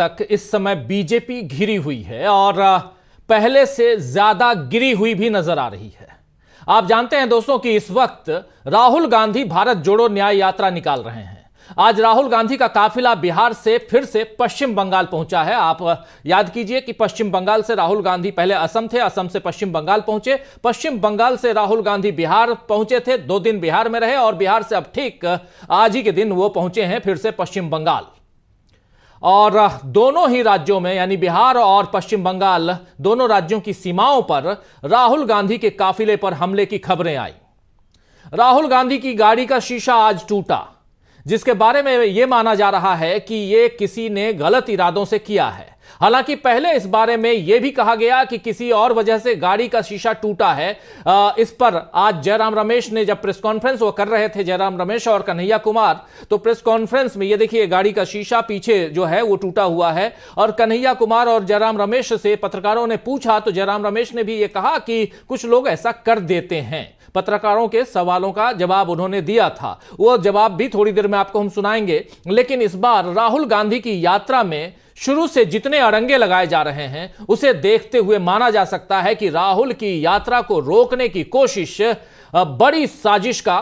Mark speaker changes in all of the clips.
Speaker 1: तक इस समय बीजेपी घिरी हुई है और पहले से ज्यादा गिरी हुई भी नजर आ रही है आप जानते हैं दोस्तों कि इस वक्त राहुल गांधी भारत जोड़ो न्याय यात्रा निकाल रहे हैं आज राहुल गांधी का काफिला बिहार से फिर से पश्चिम बंगाल पहुंचा है आप याद कीजिए कि पश्चिम बंगाल से राहुल गांधी पहले असम थे असम से पश्चिम बंगाल पहुंचे पश्चिम बंगाल से राहुल गांधी बिहार पहुंचे थे दो दिन बिहार में रहे और बिहार से अब ठीक आज ही के दिन वो पहुंचे हैं फिर से पश्चिम बंगाल और दोनों ही राज्यों में यानी बिहार और पश्चिम बंगाल दोनों राज्यों की सीमाओं पर राहुल गांधी के काफिले पर हमले की खबरें आई राहुल गांधी की गाड़ी का शीशा आज टूटा जिसके बारे में यह माना जा रहा है कि यह किसी ने गलत इरादों से किया है हालांकि पहले इस बारे में यह भी कहा गया कि किसी और वजह से गाड़ी का शीशा टूटा है इस पर आज जयराम रमेश ने जब प्रेस कॉन्फ्रेंस वो कर रहे थे जयराम रमेश और कन्हैया कुमार तो प्रेस कॉन्फ्रेंस में ये देखिए गाड़ी का शीशा पीछे जो है वो टूटा हुआ है और कन्हैया कुमार और जयराम रमेश से पत्रकारों ने पूछा तो जयराम रमेश ने भी ये कहा कि कुछ लोग ऐसा कर देते हैं पत्रकारों के सवालों का जवाब उन्होंने दिया था वो जवाब भी थोड़ी देर में आपको हम सुनाएंगे लेकिन इस बार राहुल गांधी की यात्रा में शुरू से जितने अड़ंगे लगाए जा रहे हैं उसे देखते हुए माना जा सकता है कि राहुल की यात्रा को रोकने की कोशिश बड़ी साजिश का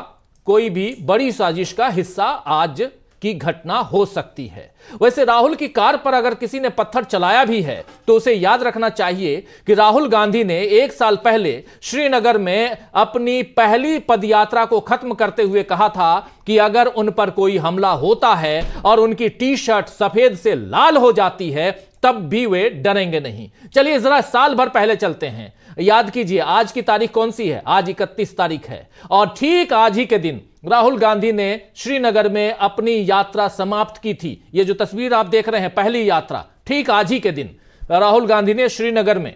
Speaker 1: कोई भी बड़ी साजिश का हिस्सा आज की घटना हो सकती है वैसे राहुल की कार पर अगर किसी ने पत्थर चलाया भी है तो उसे याद रखना चाहिए कि राहुल गांधी ने एक साल पहले श्रीनगर में अपनी पहली पदयात्रा को खत्म करते हुए कहा था कि अगर उन पर कोई हमला होता है और उनकी टी शर्ट सफेद से लाल हो जाती है तब भी वे डरेंगे नहीं चलिए जरा साल भर पहले चलते हैं याद कीजिए आज की तारीख कौन सी है आज इकतीस तारीख है और ठीक आज ही के दिन राहुल गांधी ने श्रीनगर में अपनी यात्रा समाप्त की थी ये जो तस्वीर आप देख रहे हैं पहली यात्रा ठीक आज ही के दिन राहुल गांधी ने श्रीनगर में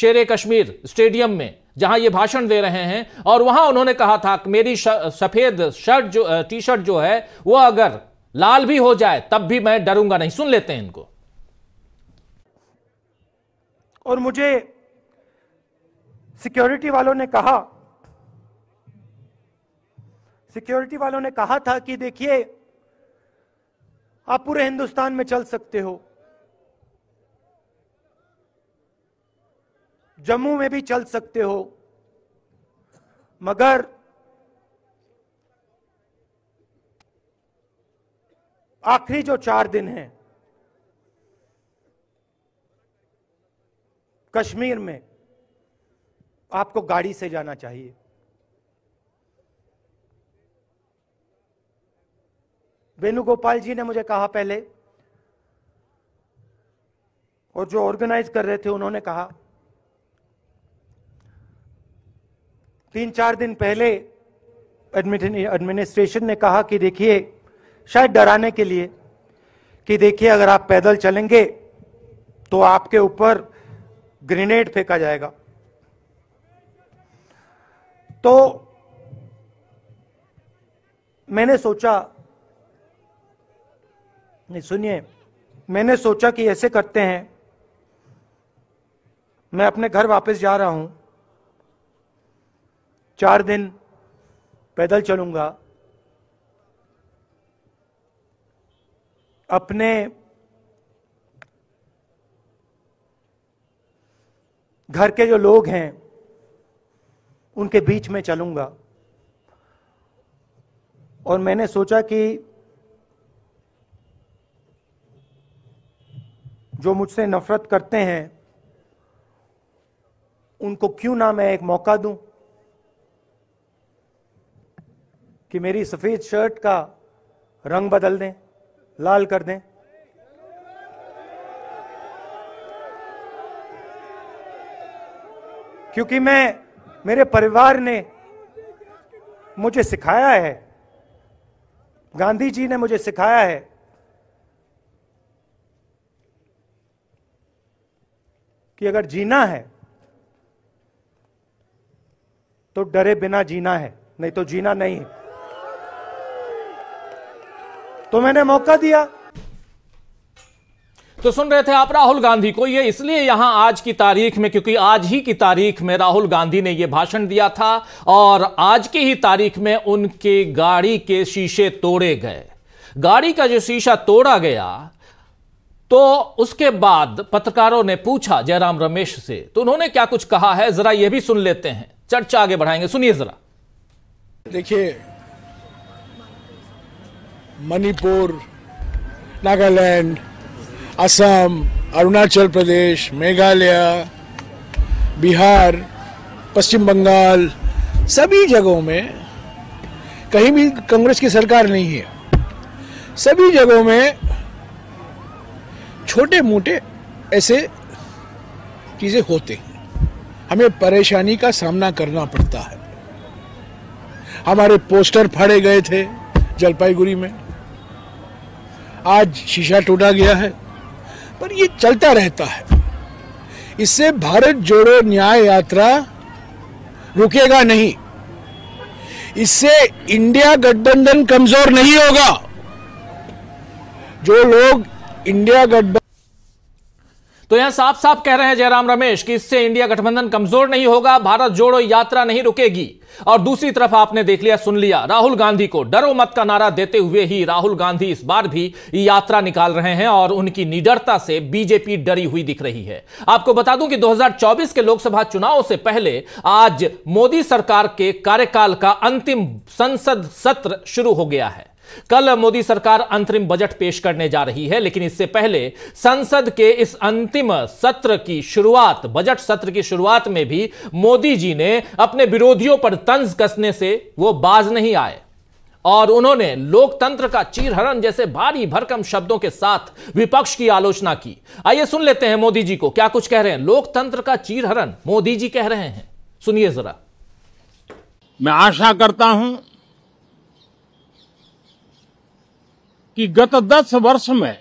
Speaker 1: शेर कश्मीर स्टेडियम में जहां ये भाषण दे रहे हैं और वहां उन्होंने कहा था कि मेरी सफेद शर्ट जो टी शर्ट जो है वो अगर लाल भी हो जाए तब भी मैं डरूंगा नहीं सुन लेते हैं इनको
Speaker 2: और मुझे सिक्योरिटी वालों ने कहा सिक्योरिटी वालों ने कहा था कि देखिए आप पूरे हिंदुस्तान में चल सकते हो जम्मू में भी चल सकते हो मगर आखिरी जो चार दिन है कश्मीर में आपको गाड़ी से जाना चाहिए वेणुगोपाल जी ने मुझे कहा पहले और जो ऑर्गेनाइज कर रहे थे उन्होंने कहा तीन चार दिन पहले एडमिनिस्ट्रेशन ने कहा कि देखिए शायद डराने के लिए कि देखिए अगर आप पैदल चलेंगे तो आपके ऊपर ग्रेनेड फेंका जाएगा तो मैंने सोचा नहीं सुनिए मैंने सोचा कि ऐसे करते हैं मैं अपने घर वापस जा रहा हूं चार दिन पैदल चलूंगा अपने घर के जो लोग हैं उनके बीच में चलूंगा और मैंने सोचा कि जो मुझसे नफरत करते हैं उनको क्यों ना मैं एक मौका दूं कि मेरी सफेद शर्ट का रंग बदल दें लाल कर दें क्योंकि मैं मेरे परिवार ने मुझे सिखाया है गांधी जी ने मुझे सिखाया है कि अगर जीना है तो डरे बिना जीना है नहीं तो जीना नहीं है तो मैंने मौका दिया
Speaker 1: तो सुन रहे थे आप राहुल गांधी को ये इसलिए यहां आज की तारीख में क्योंकि आज ही की तारीख में राहुल गांधी ने यह भाषण दिया था और आज की ही तारीख में उनके गाड़ी के शीशे तोड़े गए गाड़ी का जो शीशा तोड़ा गया तो उसके बाद पत्रकारों ने पूछा जयराम रमेश से तो उन्होंने क्या कुछ कहा है जरा यह भी सुन लेते हैं चर्चा आगे बढ़ाएंगे सुनिए जरा देखिए
Speaker 3: मणिपुर नागालैंड असम अरुणाचल प्रदेश मेघालय बिहार पश्चिम बंगाल सभी जगहों में कहीं भी कांग्रेस की सरकार नहीं है सभी जगहों में छोटे मोटे ऐसे चीज़ें होते हैं हमें परेशानी का सामना करना पड़ता है हमारे पोस्टर फाड़े गए थे जलपाईगुड़ी में आज शीशा टूटा गया है पर ये चलता रहता है इससे भारत जोड़ो न्याय यात्रा रुकेगा नहीं इससे इंडिया गठबंधन कमजोर नहीं होगा जो लोग इंडिया गठबंधन
Speaker 1: तो यहां साफ साफ कह रहे हैं जयराम रमेश कि इससे इंडिया गठबंधन कमजोर नहीं होगा भारत जोड़ो यात्रा नहीं रुकेगी और दूसरी तरफ आपने देख लिया सुन लिया राहुल गांधी को डरो मत का नारा देते हुए ही राहुल गांधी इस बार भी यात्रा निकाल रहे हैं और उनकी निडरता से बीजेपी डरी हुई दिख रही है आपको बता दूं कि 2024 के लोकसभा चुनाव से पहले आज मोदी सरकार के कार्यकाल का अंतिम संसद सत्र शुरू हो गया है कल मोदी सरकार अंतरिम बजट पेश करने जा रही है लेकिन इससे पहले संसद के इस अंतिम सत्र की शुरुआत बजट सत्र की शुरुआत में भी मोदी जी ने अपने विरोधियों पर तंज कसने से वो बाज नहीं आए और उन्होंने लोकतंत्र का चीरहरण जैसे भारी भरकम शब्दों के साथ विपक्ष की आलोचना की आइए सुन लेते हैं मोदी जी को क्या कुछ कह रहे हैं लोकतंत्र का चीरहरण मोदी जी कह रहे हैं सुनिए जरा मैं आशा करता हूं
Speaker 3: कि गत दस वर्ष में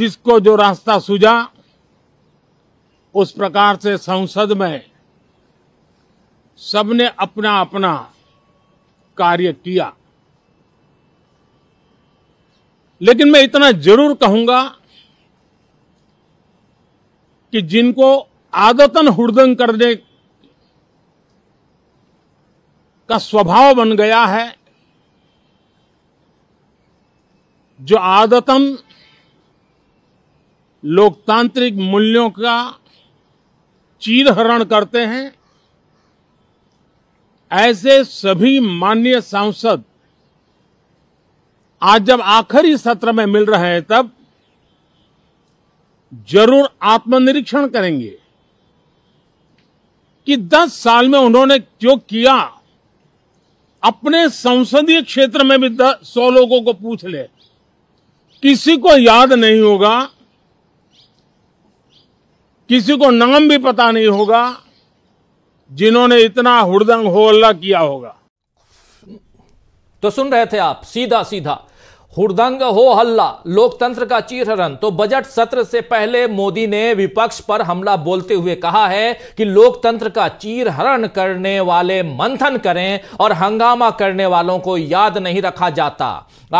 Speaker 3: जिसको जो रास्ता सुझा उस प्रकार से संसद में सबने अपना अपना कार्य किया लेकिन मैं इतना जरूर कहूंगा कि जिनको आदतन हुड़दंग करने का स्वभाव बन गया है जो आदतन लोकतांत्रिक मूल्यों का चीर हरण करते हैं ऐसे सभी माननीय सांसद आज जब आखिरी सत्र में मिल रहे हैं तब जरूर आत्मनिरीक्षण करेंगे कि 10 साल में उन्होंने जो किया अपने संसदीय क्षेत्र में भी सौ लोगों को पूछ ले किसी को याद नहीं होगा किसी को नाम भी पता नहीं होगा जिन्होंने इतना हुड़दंग
Speaker 1: हो हल्ला किया होगा तो सुन रहे थे आप सीधा सीधा हुड़दंग हो हल्ला लोकतंत्र का चीरहरण तो बजट सत्र से पहले मोदी ने विपक्ष पर हमला बोलते हुए कहा है कि लोकतंत्र का चीरहरण करने वाले मंथन करें और हंगामा करने वालों को याद नहीं रखा जाता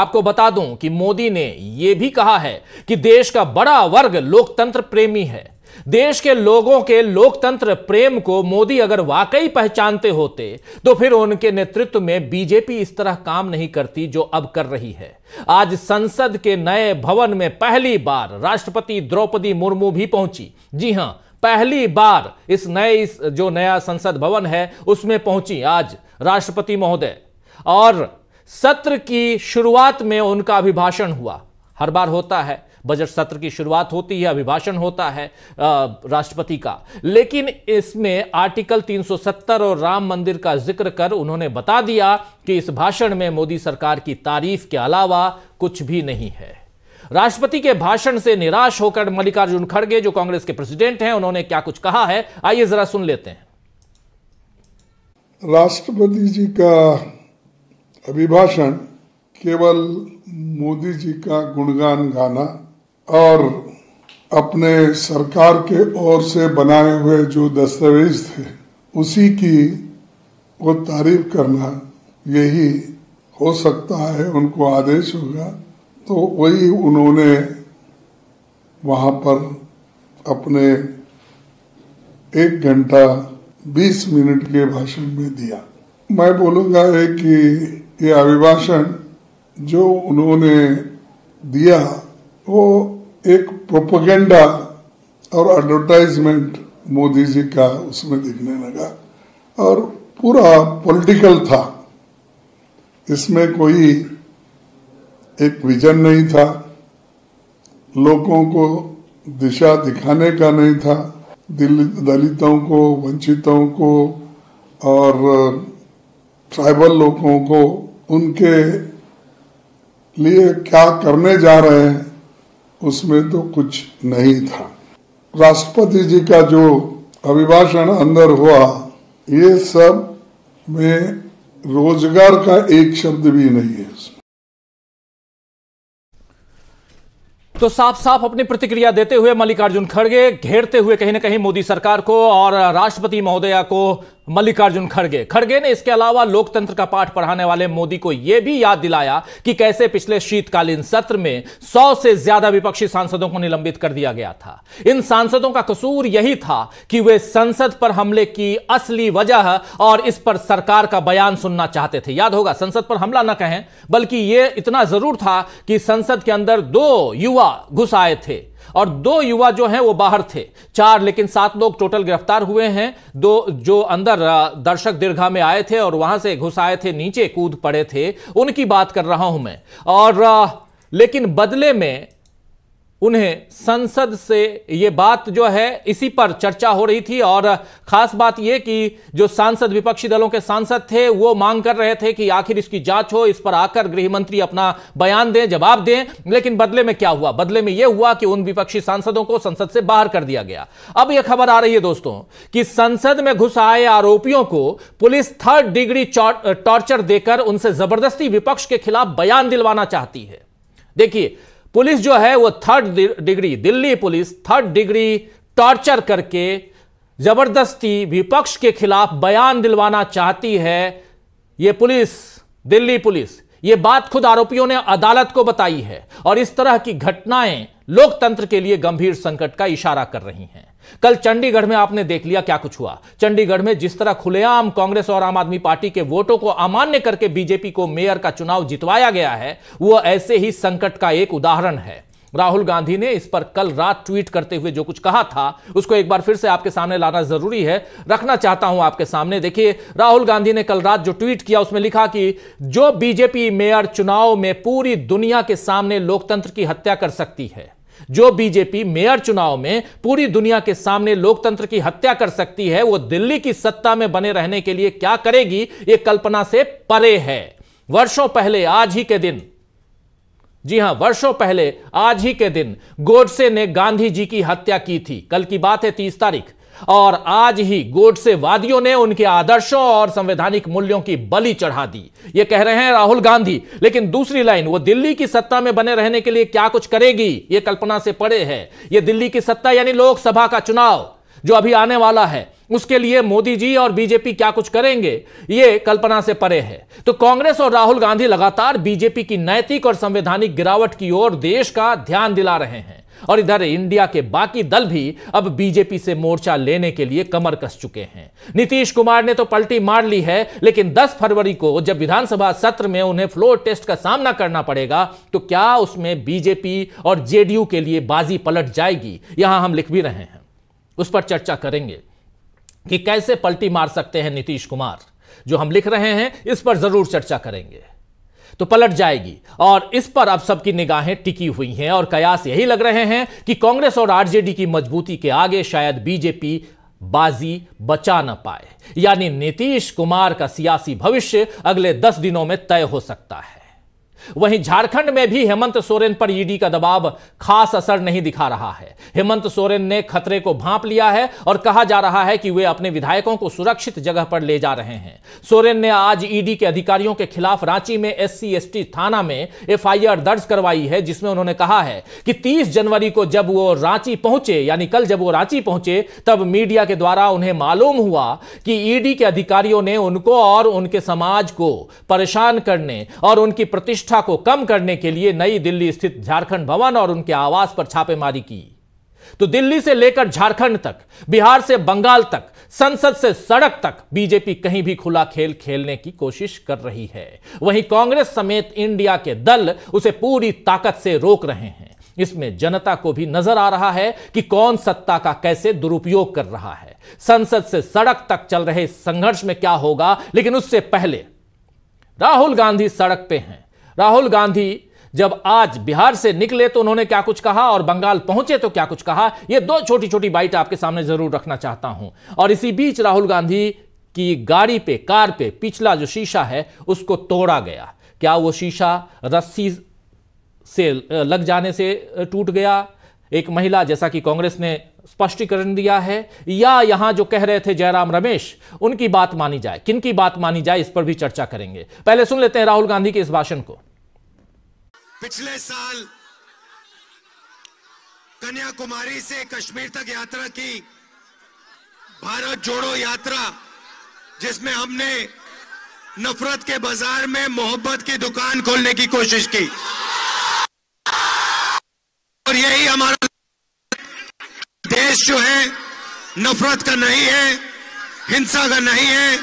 Speaker 1: आपको बता दूं कि मोदी ने यह भी कहा है कि देश का बड़ा वर्ग लोकतंत्र प्रेमी है देश के लोगों के लोकतंत्र प्रेम को मोदी अगर वाकई पहचानते होते तो फिर उनके नेतृत्व में बीजेपी इस तरह काम नहीं करती जो अब कर रही है आज संसद के नए भवन में पहली बार राष्ट्रपति द्रौपदी मुर्मू भी पहुंची जी हां पहली बार इस नए इस जो नया संसद भवन है उसमें पहुंची आज राष्ट्रपति महोदय और सत्र की शुरुआत में उनका अभिभाषण हुआ हर बार होता है बजट सत्र की शुरुआत होती है अभिभाषण होता है राष्ट्रपति का लेकिन इसमें आर्टिकल 370 और राम मंदिर का जिक्र कर उन्होंने बता दिया कि इस भाषण में मोदी सरकार की तारीफ के अलावा कुछ भी नहीं है राष्ट्रपति के भाषण से निराश होकर मल्लिकार्जुन खड़गे जो कांग्रेस के प्रेसिडेंट हैं उन्होंने क्या कुछ कहा है आइए जरा सुन लेते हैं
Speaker 4: राष्ट्रपति जी का अभिभाषण केवल मोदी जी का गुणगान गाना और अपने सरकार के ओर से बनाए हुए जो दस्तावेज थे उसी की वो तारीफ करना यही हो सकता है उनको आदेश होगा तो वही उन्होंने वहाँ पर अपने एक घंटा बीस मिनट के भाषण में दिया मैं बोलूँगा है कि ये अभिभाषण जो उन्होंने दिया वो एक प्रोपोगेंडा और एडवर्टाइजमेंट मोदी जी का उसमें दिखने लगा और पूरा पॉलिटिकल था इसमें कोई एक विजन नहीं था लोगों को दिशा दिखाने का नहीं था दलितों को वंचितों को और ट्राइबल लोगों को उनके लिए क्या करने जा रहे हैं उसमें तो कुछ नहीं था राष्ट्रपति जी का जो अभिभाषण अंदर हुआ ये सब में रोजगार का एक शब्द भी नहीं है
Speaker 1: तो साफ साफ अपनी प्रतिक्रिया देते हुए मल्लिकार्जुन खड़गे घेरते हुए कहीं ना कहीं मोदी सरकार को और राष्ट्रपति महोदया को मल्लिकार्जुन खड़गे खड़गे ने इसके अलावा लोकतंत्र का पाठ पढ़ाने वाले मोदी को यह भी याद दिलाया कि कैसे पिछले शीतकालीन सत्र में सौ से ज्यादा विपक्षी सांसदों को निलंबित कर दिया गया था इन सांसदों का कसूर यही था कि वे संसद पर हमले की असली वजह और इस पर सरकार का बयान सुनना चाहते थे याद होगा संसद पर हमला न कहें बल्कि यह इतना जरूर था कि संसद के अंदर दो युवा घुस आए थे और दो युवा जो हैं वो बाहर थे चार लेकिन सात लोग टोटल गिरफ्तार हुए हैं दो जो अंदर दर्शक दीर्घा में आए थे और वहां से घुस आए थे नीचे कूद पड़े थे उनकी बात कर रहा हूं मैं और लेकिन बदले में उन्हें संसद से ये बात जो है इसी पर चर्चा हो रही थी और खास बात यह कि जो सांसद विपक्षी दलों के सांसद थे वो मांग कर रहे थे कि आखिर इसकी जांच हो इस पर आकर गृह मंत्री अपना बयान दें जवाब दें लेकिन बदले में क्या हुआ बदले में यह हुआ कि उन विपक्षी सांसदों को संसद से बाहर कर दिया गया अब यह खबर आ रही है दोस्तों कि संसद में घुस आए आरोपियों को पुलिस थर्ड डिग्री टॉर्चर देकर उनसे जबरदस्ती विपक्ष के खिलाफ बयान दिलवाना चाहती है देखिए पुलिस जो है वो third degree Delhi police third degree torture करके जबरदस्ती विपक्ष के खिलाफ बयान दिलवाना चाहती है ये पुलिस दिल्ली पुलिस ये बात खुद आरोपियों ने अदालत को बताई है और इस तरह की घटनाएं लोकतंत्र के लिए गंभीर संकट का इशारा कर रही हैं कल चंडीगढ़ में आपने देख लिया क्या कुछ हुआ चंडीगढ़ में जिस तरह खुलेआम कांग्रेस और आम आदमी पार्टी के वोटों को अमान्य करके बीजेपी को मेयर का चुनाव जितवाया गया है वह ऐसे ही संकट का एक उदाहरण है राहुल गांधी ने इस पर कल रात ट्वीट करते हुए जो कुछ कहा था उसको एक बार फिर से आपके सामने लाना जरूरी है रखना चाहता हूं आपके सामने देखिए राहुल गांधी ने कल रात जो ट्वीट किया उसमें लिखा कि जो बीजेपी मेयर चुनाव में पूरी दुनिया के सामने लोकतंत्र की हत्या कर सकती है जो बीजेपी मेयर चुनाव में पूरी दुनिया के सामने लोकतंत्र की हत्या कर सकती है वो दिल्ली की सत्ता में बने रहने के लिए क्या करेगी ये कल्पना से परे है वर्षों पहले आज ही के दिन जी हां वर्षों पहले आज ही के दिन गोडसे ने गांधी जी की हत्या की थी कल की बात है तीस तारीख और आज ही गोडसे वादियों ने उनके आदर्शों और संवैधानिक मूल्यों की बलि चढ़ा दी ये कह रहे हैं राहुल गांधी लेकिन दूसरी लाइन वो दिल्ली की सत्ता में बने रहने के लिए क्या कुछ करेगी ये कल्पना से पड़े है ये दिल्ली की सत्ता यानी लोकसभा का चुनाव जो अभी आने वाला है उसके लिए मोदी जी और बीजेपी क्या कुछ करेंगे ये कल्पना से परे है तो कांग्रेस और राहुल गांधी लगातार बीजेपी की नैतिक और संवैधानिक गिरावट की ओर देश का ध्यान दिला रहे हैं और इधर इंडिया के बाकी दल भी अब बीजेपी से मोर्चा लेने के लिए कमर कस चुके हैं नीतीश कुमार ने तो पलटी मार ली है लेकिन 10 फरवरी को जब विधानसभा सत्र में उन्हें फ्लोर टेस्ट का सामना करना पड़ेगा तो क्या उसमें बीजेपी और जेडीयू के लिए बाजी पलट जाएगी यहां हम लिख भी रहे हैं उस पर चर्चा करेंगे कि कैसे पलटी मार सकते हैं नीतीश कुमार जो हम लिख रहे हैं इस पर जरूर चर्चा करेंगे तो पलट जाएगी और इस पर अब सबकी निगाहें टिकी हुई हैं और कयास यही लग रहे हैं कि कांग्रेस और आरजेडी की मजबूती के आगे शायद बीजेपी बाजी बचा ना पाए यानी नीतीश कुमार का सियासी भविष्य अगले दस दिनों में तय हो सकता है वहीं झारखंड में भी हेमंत सोरेन पर ईडी का दबाव खास असर नहीं दिखा रहा है हेमंत सोरेन ने खतरे को भांप लिया है और कहा जा रहा है कि वे अपने विधायकों को सुरक्षित जगह पर ले जा रहे हैं सोरेन ने आज ईडी के अधिकारियों के खिलाफ रांची में एस एसटी थाना में एफआईआर दर्ज करवाई है जिसमें उन्होंने कहा है कि तीस जनवरी को जब वो रांची पहुंचे यानी कल जब वो रांची पहुंचे तब मीडिया के द्वारा उन्हें मालूम हुआ कि ईडी के अधिकारियों ने उनको और उनके समाज को परेशान करने और उनकी प्रतिष्ठा प्रतिष्ठा को कम करने के लिए नई दिल्ली स्थित झारखंड भवन और उनके आवास पर छापेमारी की तो दिल्ली से लेकर झारखंड तक बिहार से बंगाल तक संसद से सड़क तक बीजेपी कहीं भी खुला खेल खेलने की कोशिश कर रही है वहीं कांग्रेस समेत इंडिया के दल उसे पूरी ताकत से रोक रहे हैं इसमें जनता को भी नजर आ रहा है कि कौन सत्ता का कैसे दुरुपयोग कर रहा है संसद से सड़क तक चल रहे संघर्ष में क्या होगा लेकिन उससे पहले राहुल गांधी सड़क पे हैं राहुल गांधी जब आज बिहार से निकले तो उन्होंने क्या कुछ कहा और बंगाल पहुंचे तो क्या कुछ कहा ये दो छोटी छोटी बाइट आपके सामने जरूर रखना चाहता हूं और इसी बीच राहुल गांधी की गाड़ी पे कार पे पिछला जो शीशा है उसको तोड़ा गया क्या वो शीशा रस्सी से लग जाने से टूट गया एक महिला जैसा कि कांग्रेस ने स्पष्टीकरण दिया है या यहां जो कह रहे थे जयराम रमेश उनकी बात मानी जाए किन की बात मानी जाए इस पर भी चर्चा करेंगे पहले सुन लेते हैं राहुल गांधी के इस भाषण को
Speaker 2: पिछले साल कन्याकुमारी से कश्मीर तक यात्रा की भारत जोड़ो यात्रा जिसमें हमने नफरत के बाजार में मोहब्बत की दुकान खोलने की कोशिश की और यही हमारा देश जो है नफरत का नहीं है हिंसा का नहीं है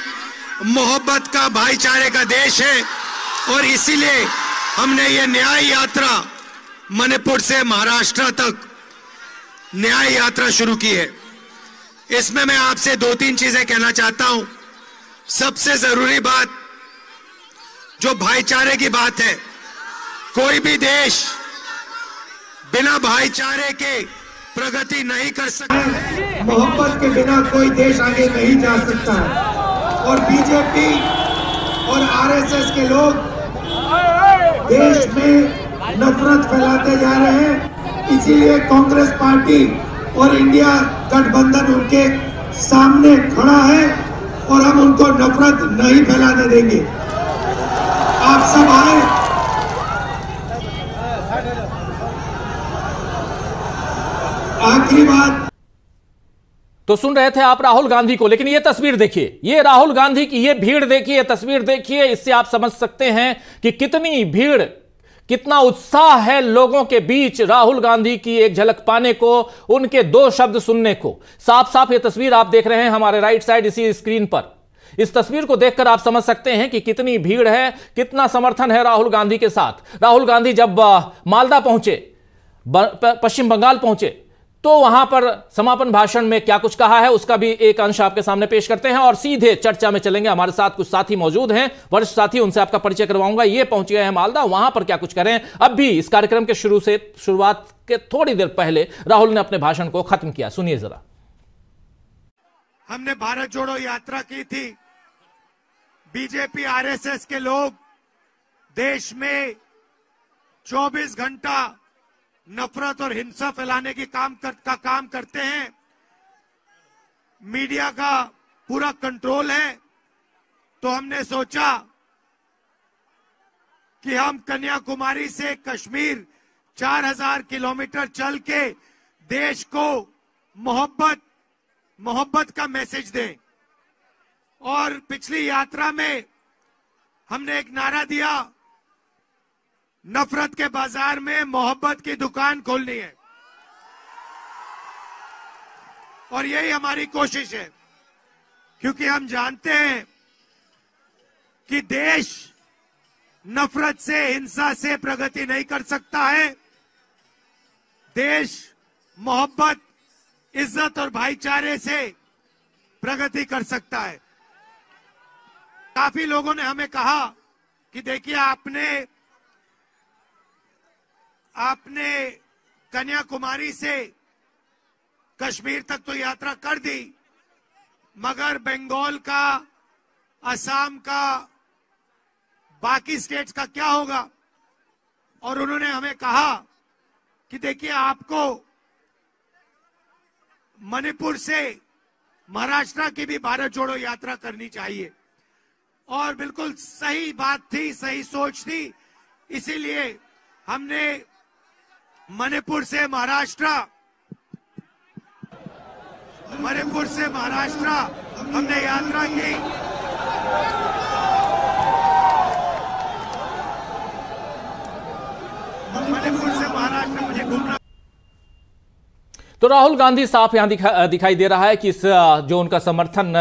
Speaker 2: मोहब्बत का भाईचारे का देश है और इसीलिए हमने ये न्याय यात्रा मणिपुर से महाराष्ट्र तक न्याय यात्रा शुरू की है इसमें मैं आपसे दो तीन चीजें कहना चाहता हूं सबसे जरूरी बात जो भाईचारे की बात है कोई भी देश बिना भाईचारे के प्रगति नहीं कर सकता मोहब्बत के बिना कोई देश आगे नहीं जा सकता और बीजेपी और आरएसएस के लोग देश में नफरत फैलाते जा रहे हैं इसीलिए कांग्रेस पार्टी और इंडिया गठबंधन उनके सामने खड़ा है और हम उनको नफरत नहीं फैलाने देंगे आप सब आए
Speaker 1: आखिरी बात तो सुन रहे थे आप राहुल गांधी को लेकिन ये तस्वीर देखिए ये राहुल गांधी की ये भीड़ देखिए तस्वीर देखिए इससे आप समझ सकते हैं कि कितनी भीड़ कितना उत्साह है लोगों के बीच राहुल गांधी की एक झलक पाने को उनके दो शब्द सुनने को साफ साफ ये तस्वीर आप देख रहे हैं हमारे राइट साइड इसी स्क्रीन पर इस तस्वीर को देखकर आप समझ सकते हैं कि कितनी भीड़ है कितना समर्थन है राहुल गांधी के साथ राहुल गांधी जब मालदा पहुंचे पश्चिम बंगाल पहुंचे तो वहां पर समापन भाषण में क्या कुछ कहा है उसका भी एक अंश आपके सामने पेश करते हैं और सीधे चर्चा में चलेंगे हमारे साथ कुछ साथी मौजूद हैं वरिष्ठ साथी उनसे आपका परिचय करवाऊंगा ये पहुंच गए हैं मालदा वहां पर क्या कुछ करें अब भी इस कार्यक्रम के शुरू से शुरुआत के थोड़ी देर पहले राहुल ने अपने भाषण को खत्म किया सुनिए जरा
Speaker 2: हमने भारत जोड़ो यात्रा की थी बीजेपी आर के लोग देश में चौबीस घंटा नफरत और हिंसा फैलाने की काम कर, का काम करते हैं मीडिया का पूरा कंट्रोल है तो हमने सोचा कि हम कन्याकुमारी से कश्मीर 4000 किलोमीटर चल के देश को मोहब्बत मोहब्बत का मैसेज दें और पिछली यात्रा में हमने एक नारा दिया नफरत के बाजार में मोहब्बत की दुकान खोलनी है और यही हमारी कोशिश है क्योंकि हम जानते हैं कि देश नफरत से हिंसा से प्रगति नहीं कर सकता है देश मोहब्बत इज्जत और भाईचारे से प्रगति कर सकता है काफी लोगों ने हमें कहा कि देखिए आपने आपने कन्याकुमारी से कश्मीर तक तो यात्रा कर दी मगर बंगाल का असम का बाकी स्टेट्स का क्या होगा और उन्होंने हमें कहा कि देखिए आपको मणिपुर से महाराष्ट्र की भी भारत जोड़ो यात्रा करनी चाहिए और बिल्कुल सही बात थी सही सोच थी इसीलिए हमने मणिपुर से महाराष्ट्र मणिपुर से महाराष्ट्र हमने यात्रा की मणिपुर से महाराष्ट्र मुझे घूमना
Speaker 1: तो राहुल गांधी साफ यहां दिखा, दिखाई दे रहा है कि इस जो उनका समर्थन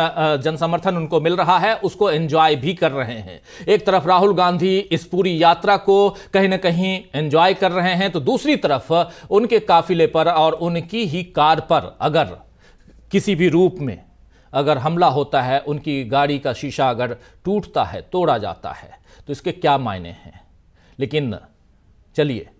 Speaker 1: जन समर्थन उनको मिल रहा है उसको एंजॉय भी कर रहे हैं एक तरफ राहुल गांधी इस पूरी यात्रा को कहीं ना कहीं एंजॉय कर रहे हैं तो दूसरी तरफ उनके काफिले पर और उनकी ही कार पर अगर किसी भी रूप में अगर हमला होता है उनकी गाड़ी का शीशा अगर टूटता है तोड़ा जाता है तो इसके क्या मायने हैं लेकिन चलिए